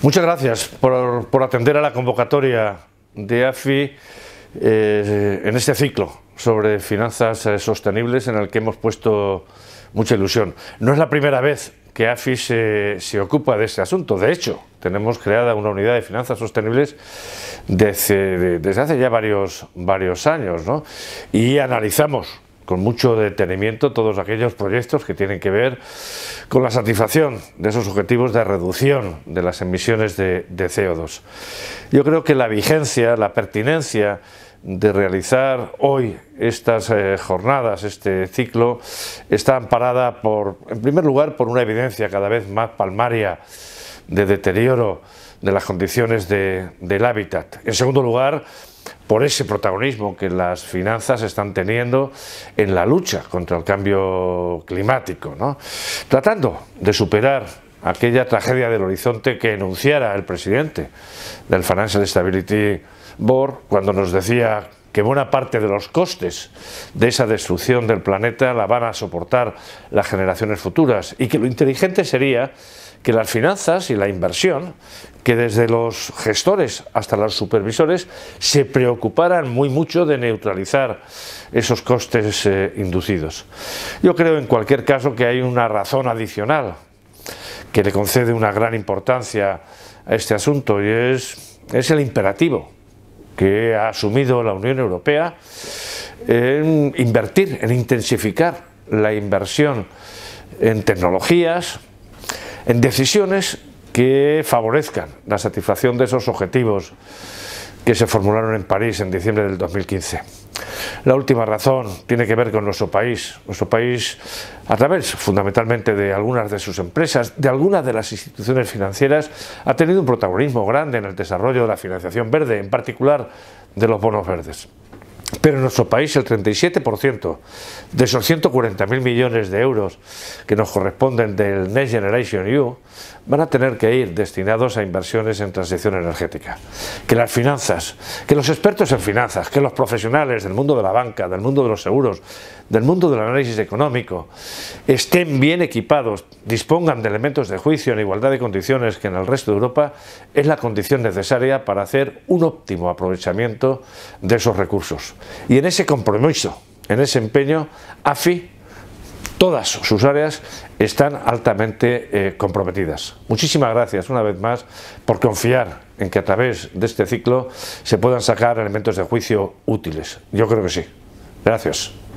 Muchas gracias por, atender a la convocatoria de AFI eh, en este ciclo sobre finanzas sostenibles en el que hemos puesto mucha ilusión. No es la primera vez que AFI se, ocupa de ese asunto. De hecho, tenemos creada una unidad de finanzas sostenibles desde, hace ya varios, varios años ¿no? y analizamos con mucho detenimiento todos aquellos proyectos que tienen que ver con la satisfacción de esos objetivos de reducción de las emisiones de, CO2. Yo creo que la vigencia, la pertinencia de realizar hoy estas eh, jornadas, este ciclo, está amparada por, en primer lugar, por una evidencia cada vez más palmaria de deterioro de las condiciones del hábitat. En segundo lugar, por ese protagonismo que las finanzas están teniendo en la lucha contra el cambio climático, tratando de superar aquella tragedia del horizonte que enunciara el presidente del Financial Stability Board cuando nos decía que buena parte de los costes de esa destrucción del planeta la van a soportar las generaciones futuras y que lo inteligente sería que las finanzas y la inversión, que desde los gestores hasta los supervisores se preocuparan muy mucho de neutralizar esos costes eh, inducidos. Yo creo en cualquier caso que hay una razón adicional que le concede una gran importancia a este asunto y es, es el imperativo que ha asumido la Unión Europea en invertir, en intensificar la inversión en tecnologías, en decisiones que favorezcan la satisfacción de esos objetivos que se formularon en París en diciembre del 2015. La última razón tiene que ver con nuestro país. Nuestro país, a través fundamentalmente de algunas de sus empresas, de algunas de las instituciones financieras, ha tenido un protagonismo grande en el desarrollo de la financiación verde, en particular de los bonos verdes. Pero en nuestro país el 37% de esos 140.000 millones de euros que nos corresponden del Next Generation EU van a tener que ir destinados a inversiones en transición energética. Que las finanzas, que los expertos en finanzas, que los profesionales del mundo de la banca, del mundo de los seguros, del mundo del análisis económico, estén bien equipados, dispongan de elementos de juicio en igualdad de condiciones que en el resto de Europa, es la condición necesaria para hacer un óptimo aprovechamiento de esos recursos. Y en ese compromiso, en ese empeño, AFI, todas sus áreas están altamente eh, comprometidas. Muchísimas gracias una vez más por confiar en que a través de este ciclo se puedan sacar elementos de juicio útiles. Yo creo que sí. Gracias.